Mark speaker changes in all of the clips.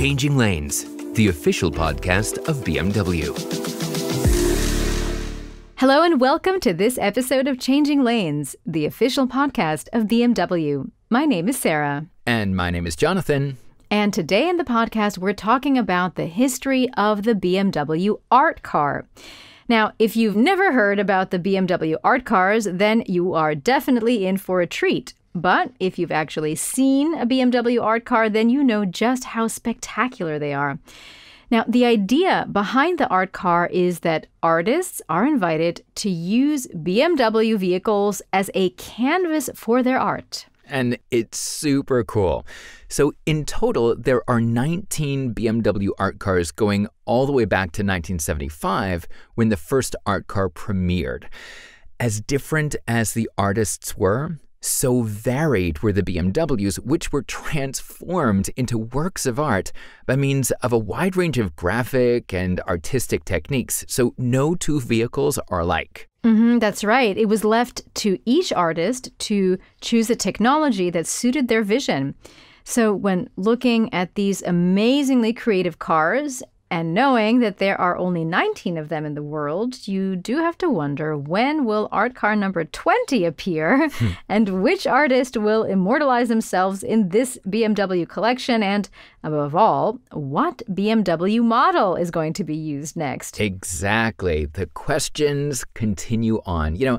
Speaker 1: Changing Lanes, the official podcast of BMW.
Speaker 2: Hello, and welcome to this episode of Changing Lanes, the official podcast of BMW. My name is Sarah.
Speaker 1: And my name is Jonathan.
Speaker 2: And today in the podcast, we're talking about the history of the BMW art car. Now, if you've never heard about the BMW art cars, then you are definitely in for a treat. But if you've actually seen a BMW art car, then you know just how spectacular they are. Now, the idea behind the art car is that artists are invited to use BMW vehicles as a canvas for their art.
Speaker 1: And it's super cool. So, in total, there are 19 BMW art cars going all the way back to 1975 when the first art car premiered. As different as the artists were, so varied were the BMWs, which were transformed into works of art by means of a wide range of graphic and artistic techniques, so no two vehicles are alike.
Speaker 2: Mm -hmm, that's right. It was left to each artist to choose a technology that suited their vision. So, when looking at these amazingly creative cars and knowing that there are only 19 of them in the world, you do have to wonder when will art car number 20 appear hmm. and which artist will immortalize themselves in this BMW collection and above all, what BMW model is going to be used next?
Speaker 1: Exactly. The questions continue on. You know,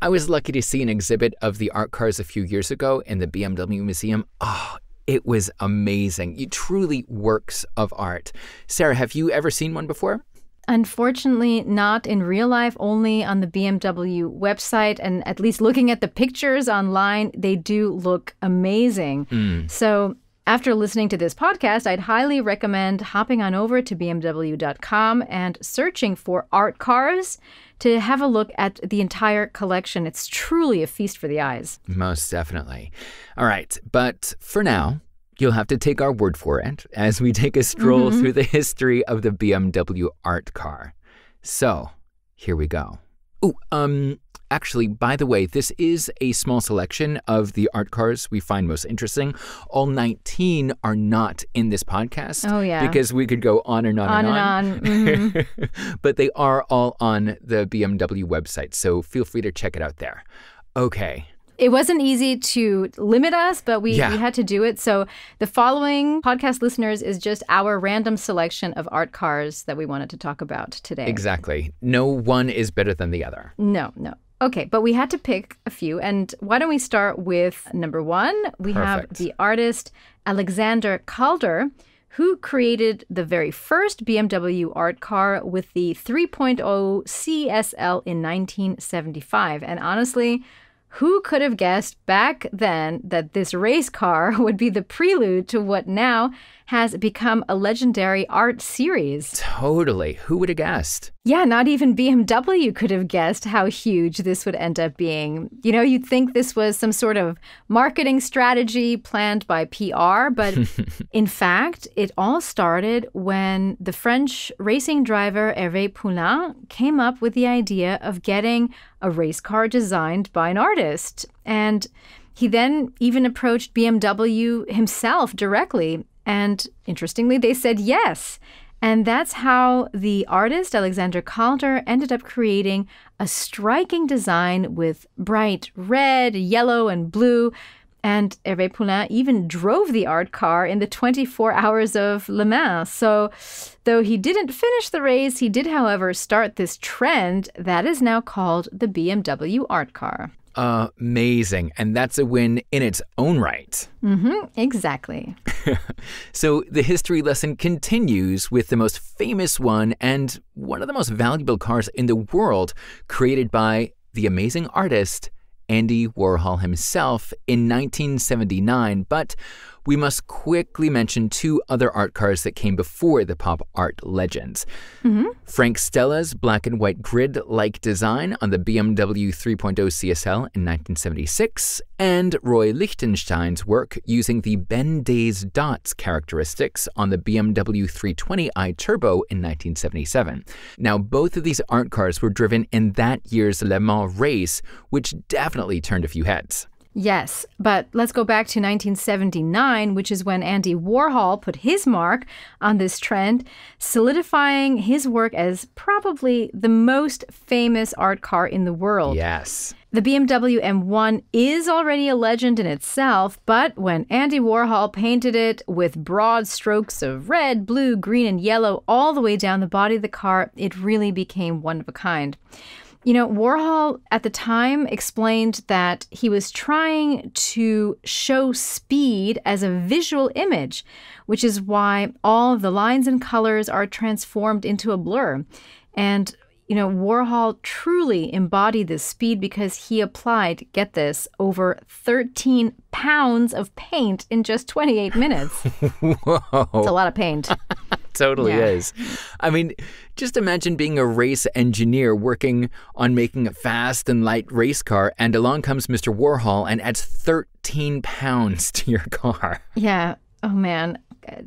Speaker 1: I was lucky to see an exhibit of the art cars a few years ago in the BMW Museum. Oh, it was amazing. You truly works of art. Sarah, have you ever seen one before?
Speaker 2: Unfortunately, not in real life, only on the BMW website. And at least looking at the pictures online, they do look amazing. Mm. So after listening to this podcast, I'd highly recommend hopping on over to BMW.com and searching for art cars to have a look at the entire collection. It's truly a feast for the eyes.
Speaker 1: Most definitely. All right. But for now, you'll have to take our word for it as we take a stroll mm-hmm. through the history of the BMW art car. So here we go. Oh, um, Actually, by the way, this is a small selection of the art cars we find most interesting. All 19 are not in this
Speaker 2: podcast. Oh, yeah. Because
Speaker 1: we could go on and on, on and on. And on. Mm-hmm. but they are all on the BMW website, so feel free to check it out there. Okay.
Speaker 2: It wasn't easy to limit us, but we, yeah. we had to do it. So the following podcast listeners is just our random selection of art cars that we wanted to talk about today.
Speaker 1: Exactly. No one is better than the other.
Speaker 2: No, no. Okay, but we had to pick a few. And why don't we start with number one? We Perfect. have the artist Alexander Calder, who created the very first BMW art car with the 3.0 CSL in 1975. And honestly, who could have guessed back then that this race car would be the prelude to what now has become a legendary art series.
Speaker 1: Totally. Who would have guessed?
Speaker 2: Yeah, not even BMW could have guessed how huge this would end up being. You know, you'd think this was some sort of marketing strategy planned by PR, but in fact, it all started when the French racing driver Hervé Poulain came up with the idea of getting a race car designed by an artist. And he then even approached BMW himself directly and interestingly, they said yes. And that's how the artist Alexander Calder ended up creating a striking design with bright red, yellow, and blue. And Hervé Poulain even drove the art car in the 24 hours of Le Mans. So, though he didn't finish the race, he did, however, start this trend that is now called the BMW art car.
Speaker 1: Amazing. And that's a win in its own right.
Speaker 2: Mm-hmm, exactly.
Speaker 1: so the history lesson continues with the most famous one and one of the most valuable cars in the world created by the amazing artist Andy Warhol himself in 1979. But we must quickly mention two other art cars that came before the pop art legends. Mm -hmm. Frank Stella's black and white grid like design on the BMW 3.0 CSL in 1976, and Roy Lichtenstein's work using the Ben Days dots characteristics on the BMW 320i Turbo in 1977. Now, both of these art cars were driven in that year's Le Mans race, which definitely turned a few heads.
Speaker 2: Yes, but let's go back to 1979, which is when Andy Warhol put his mark on this trend, solidifying his work as probably the most famous art car in the world. Yes. The BMW M1 is already a legend in itself, but when Andy Warhol painted it with broad strokes of red, blue, green, and yellow all the way down the body of the car, it really became one of a kind. You know, Warhol at the time explained that he was trying to show speed as a visual image, which is why all of the lines and colors are transformed into a blur. And you know, Warhol truly embodied this speed because he applied, get this, over 13 pounds of paint in just 28 minutes.
Speaker 1: Whoa. It's a lot
Speaker 2: of paint.
Speaker 1: totally yeah. is. I mean, just imagine being a race engineer working on making a fast and light race car, and along comes Mr. Warhol and adds 13 pounds to your car.
Speaker 2: Yeah. Oh, man.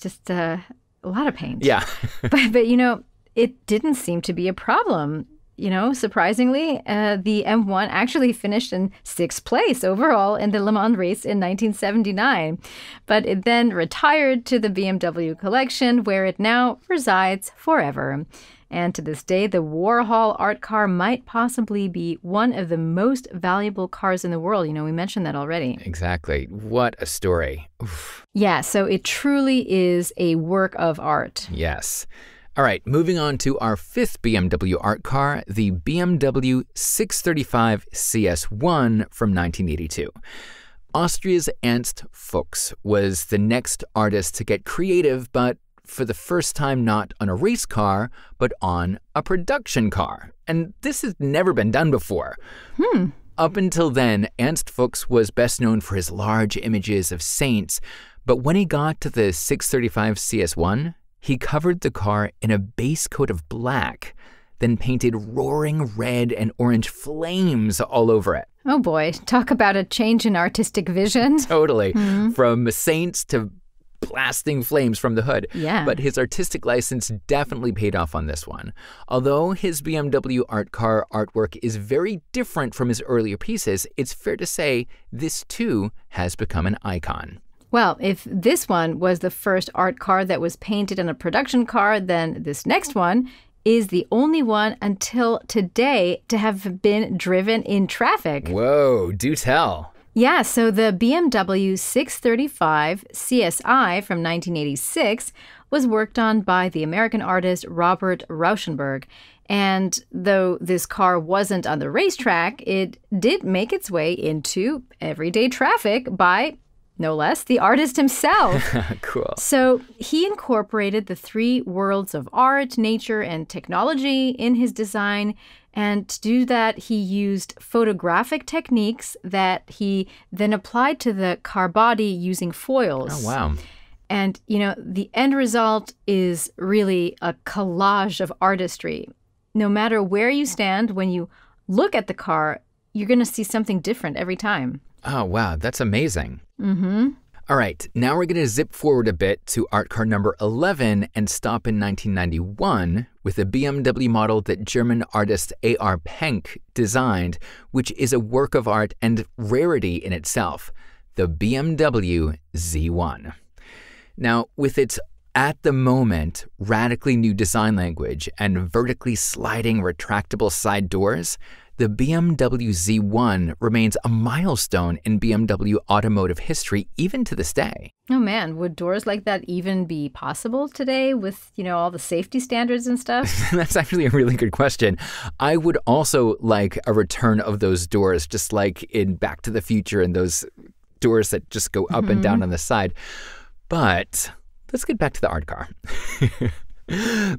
Speaker 2: Just uh, a lot of paint.
Speaker 1: Yeah. but,
Speaker 2: but, you know, it didn't seem to be a problem. You know, surprisingly, uh, the M1 actually finished in sixth place overall in the Le Mans race in 1979, but it then retired to the BMW collection where it now resides forever. And to this day, the Warhol art car might possibly be one of the most valuable cars in the world. You know, we mentioned that already.
Speaker 1: Exactly. What a story.
Speaker 2: Oof. Yeah, so it truly is a work of art.
Speaker 1: Yes. All right, moving on to our fifth BMW art car, the BMW 635 CS1 from 1982. Austria's Ernst Fuchs was the next artist to get creative, but for the first time not on a race car, but on a production car. And this has never been done before. Hmm. Up until then, Ernst Fuchs was best known for his large images of saints, but when he got to the 635 CS1, he covered the car in a base coat of black, then painted roaring red and orange flames all over it.
Speaker 2: Oh boy, talk about a change in artistic vision.
Speaker 1: totally. Mm-hmm. From saints to blasting flames from the hood. Yeah. But his artistic license definitely paid off on this one. Although his BMW art car artwork is very different from his earlier pieces, it's fair to say this too has become an icon.
Speaker 2: Well, if this one was the first art car that was painted on a production car, then this next one is the only one until today to have been driven in traffic.
Speaker 1: Whoa, do tell.
Speaker 2: Yeah, so the BMW 635 CSI from 1986 was worked on by the American artist Robert Rauschenberg. And though this car wasn't on the racetrack, it did make its way into everyday traffic by no less, the artist himself. cool. So he incorporated the three worlds of art, nature, and technology in his design. And to do that, he used photographic techniques that he then applied to the car body using foils. Oh, wow. And, you know, the end result is really a collage of artistry. No matter where you stand, when you look at the car, you're going to see something different every time.
Speaker 1: Oh, wow. That's amazing. Mm-hmm. All right, now we're going to zip forward a bit to art car number 11 and stop in 1991 with a BMW model that German artist A.R. Penck designed, which is a work of art and rarity in itself, the BMW Z1. Now, with its at the moment radically new design language and vertically sliding retractable side doors, the BMW Z1 remains a milestone in BMW automotive history even to this day.
Speaker 2: Oh man, would doors like that even be possible today with, you know, all the safety standards and stuff?
Speaker 1: That's actually a really good question. I would also like a return of those doors just like in Back to the Future and those doors that just go up mm -hmm. and down mm-hmm. on the side. But let's get back to the art car.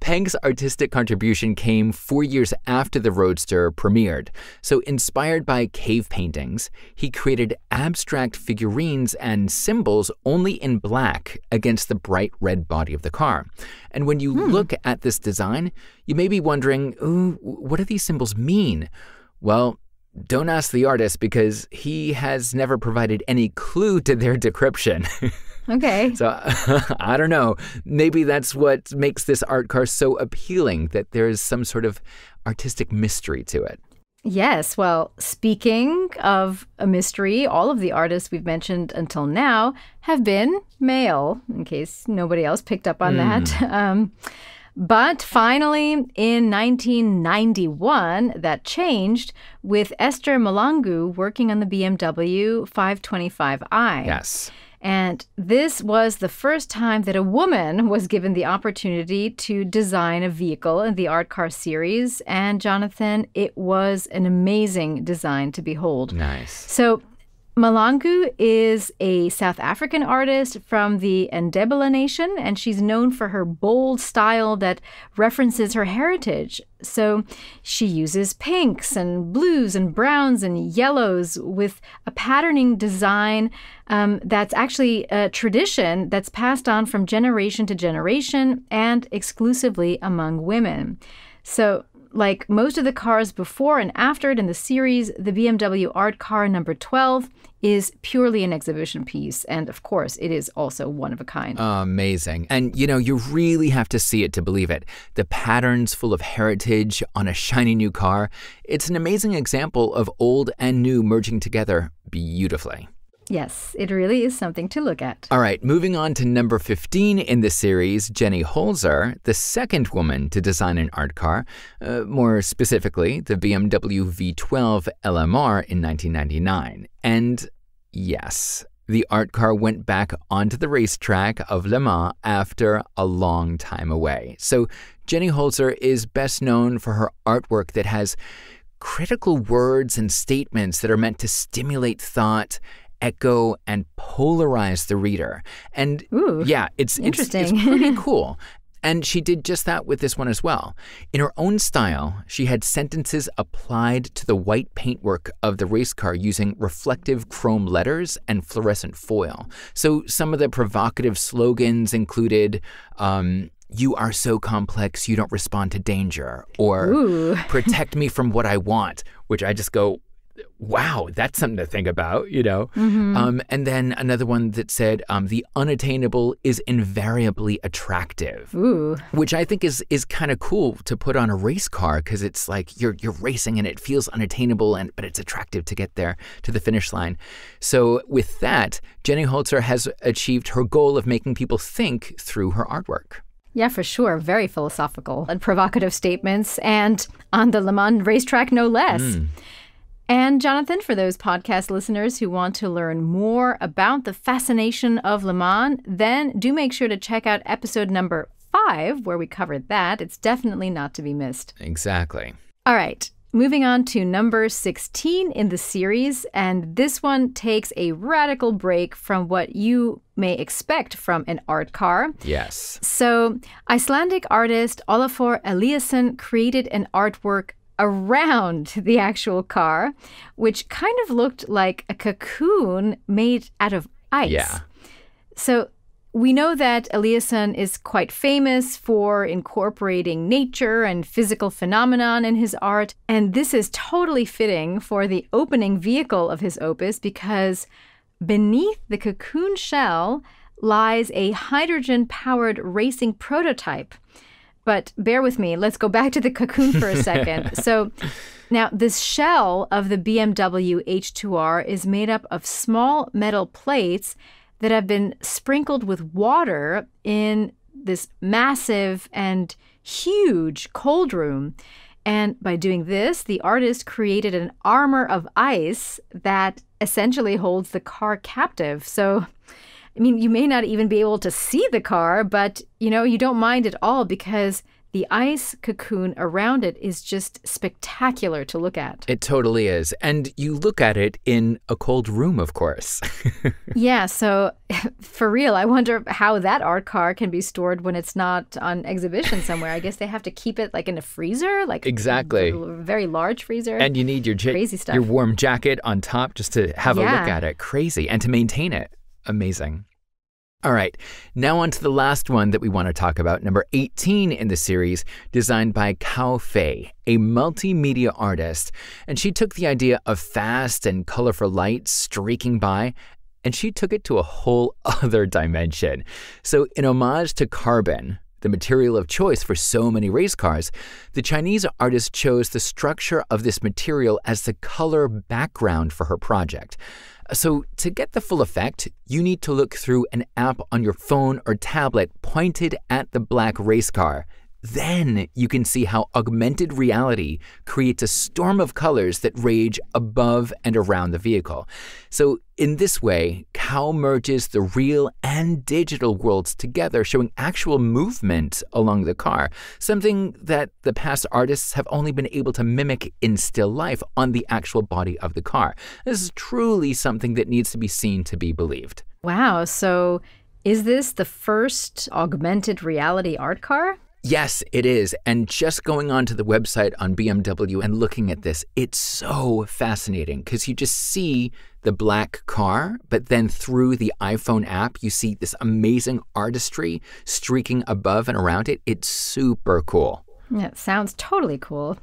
Speaker 1: Peng's artistic contribution came four years after the Roadster premiered, so inspired by cave paintings, he created abstract figurines and symbols only in black against the bright red body of the car. And when you hmm. look at this design, you may be wondering, ooh, what do these symbols mean? Well, don't ask the artist because he has never provided any clue to their decryption. Okay. So I don't know. Maybe that's what makes this art car so appealing that there is some sort of artistic mystery to it.
Speaker 2: Yes. Well, speaking of a mystery, all of the artists we've mentioned until now have been male, in case nobody else picked up on mm. that. Um, but finally, in 1991, that changed with Esther Malangu working on the BMW 525i. Yes. And this was the first time that a woman was given the opportunity to design a vehicle in the Art Car series. And Jonathan, it was an amazing design to behold. Nice. So Malangu is a South African artist from the Ndebele Nation, and she's known for her bold style that references her heritage. So she uses pinks and blues and browns and yellows with a patterning design um, that's actually a tradition that's passed on from generation to generation and exclusively among women. So like most of the cars before and after it in the series, the BMW Art Car number 12 is purely an exhibition piece. And of course, it is also one of a kind.
Speaker 1: Amazing. And you know, you really have to see it to believe it. The patterns full of heritage on a shiny new car. It's an amazing example of old and new merging together beautifully.
Speaker 2: Yes, it really is something to look at.
Speaker 1: All right, moving on to number 15 in the series, Jenny Holzer, the second woman to design an art car, uh, more specifically, the BMW V12 LMR in 1999. And yes, the art car went back onto the racetrack of Le Mans after a long time away. So, Jenny Holzer is best known for her artwork that has critical words and statements that are meant to stimulate thought echo and polarize the reader. And Ooh, yeah, it's interesting. It's, it's pretty cool. And she did just that with this one as well. In her own style, she had sentences applied to the white paintwork of the race car using reflective chrome letters and fluorescent foil. So some of the provocative slogans included, um, you are so complex, you don't respond to danger, or protect me from what I want, which I just go, wow, that's something to think about, you know? Mm-hmm. Um, and then another one that said, um, the unattainable is invariably attractive, Ooh. which I think is is kind of cool to put on a race car because it's like you're you're racing and it feels unattainable, and but it's attractive to get there to the finish line. So with that, Jenny Holzer has achieved her goal of making people think through her artwork.
Speaker 2: Yeah, for sure. Very philosophical and provocative statements, and on the Le Mans racetrack, no less. Mm. And Jonathan, for those podcast listeners who want to learn more about the fascination of Le Mans, then do make sure to check out episode number five, where we covered that. It's definitely not to be missed.
Speaker 1: Exactly.
Speaker 2: All right. Moving on to number 16 in the series, and this one takes a radical break from what you may expect from an art car. Yes. So, Icelandic artist Olafur Eliasson created an artwork around the actual car, which kind of looked like a cocoon made out of ice. Yeah. So we know that Eliasson is quite famous for incorporating nature and physical phenomenon in his art, and this is totally fitting for the opening vehicle of his opus because beneath the cocoon shell lies a hydrogen powered racing prototype but bear with me. Let's go back to the cocoon for a second. so now this shell of the BMW H2R is made up of small metal plates that have been sprinkled with water in this massive and huge cold room. And by doing this, the artist created an armor of ice that essentially holds the car captive. So I mean, you may not even be able to see the car, but you know, you don't mind at all because the ice cocoon around it is just spectacular to look at.
Speaker 1: It totally is. And you look at it in a cold room, of course.
Speaker 2: yeah, so for real, I wonder how that art car can be stored when it's not on exhibition somewhere. I guess they have to keep it like in a freezer, like Exactly. very large freezer. And
Speaker 1: you need your crazy stuff. your warm jacket on top just to have yeah. a look at it. Crazy and to maintain it amazing. All right, now on to the last one that we want to talk about, number 18 in the series, designed by Cao Fei, a multimedia artist. And she took the idea of fast and colorful lights streaking by and she took it to a whole other dimension. So, in homage to carbon, the material of choice for so many race cars, the Chinese artist chose the structure of this material as the color background for her project. So, to get the full effect, you need to look through an app on your phone or tablet pointed at the black race car. Then you can see how augmented reality creates a storm of colors that rage above and around the vehicle. So, in this way, Cow merges the real and digital worlds together, showing actual movement along the car, something that the past artists have only been able to mimic in still life on the actual body of the car. This is truly something that needs to be seen to be believed.
Speaker 2: Wow. So, is this the first augmented reality art car?
Speaker 1: Yes, it is. And just going onto the website on BMW and looking at this, it's so fascinating because you just see the black car, but then through the iPhone app, you see this amazing artistry streaking above and around it. It's super cool.
Speaker 2: That sounds totally cool.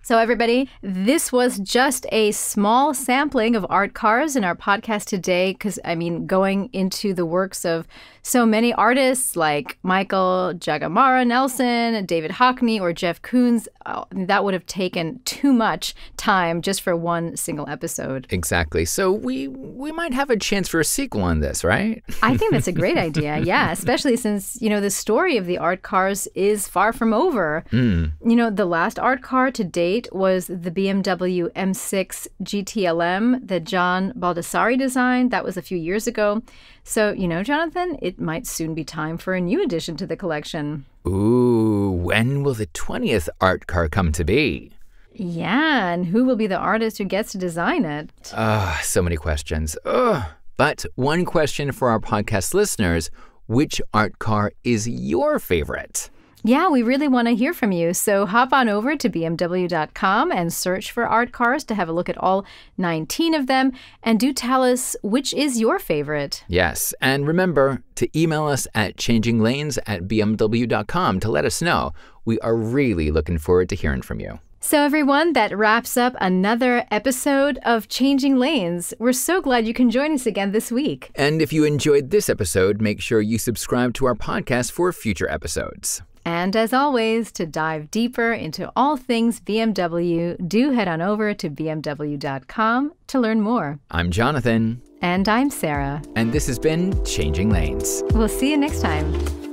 Speaker 2: So, everybody, this was just a small sampling of art cars in our podcast today because, I mean, going into the works of so many artists like Michael Jagamara Nelson, David Hockney, or Jeff Koons, oh, that would have taken too much time just for one single episode.
Speaker 1: Exactly. So we we might have a chance for a sequel on this, right?
Speaker 2: I think that's a great idea. Yeah, especially since, you know, the story of the art cars is far from over. Mm. You know, the last art car to date was the BMW M6 GTLM that John Baldessari designed. That was a few years ago. So, you know, Jonathan, it might soon be time for a new addition to the collection.
Speaker 1: Ooh, when will the 20th art car come to be?
Speaker 2: Yeah, and who will be the artist who gets to design it?
Speaker 1: Ah, uh, so many questions. Ugh. But one question for our podcast listeners which art car is your favorite?
Speaker 2: Yeah, we really want to hear from you. So hop on over to BMW.com and search for art cars to have a look at all 19 of them. And do tell us which is your favorite.
Speaker 1: Yes. And remember to email us at changinglanes at BMW.com to let us know. We are really looking forward to hearing from you.
Speaker 2: So, everyone, that wraps up another episode of Changing Lanes. We're so glad you can join us again this week.
Speaker 1: And if you enjoyed this episode, make sure you subscribe to our podcast for future
Speaker 2: episodes. And as always, to dive deeper into all things BMW, do head on over to BMW.com to learn more.
Speaker 1: I'm Jonathan.
Speaker 2: And I'm Sarah.
Speaker 1: And this has been Changing Lanes.
Speaker 2: We'll see you next time.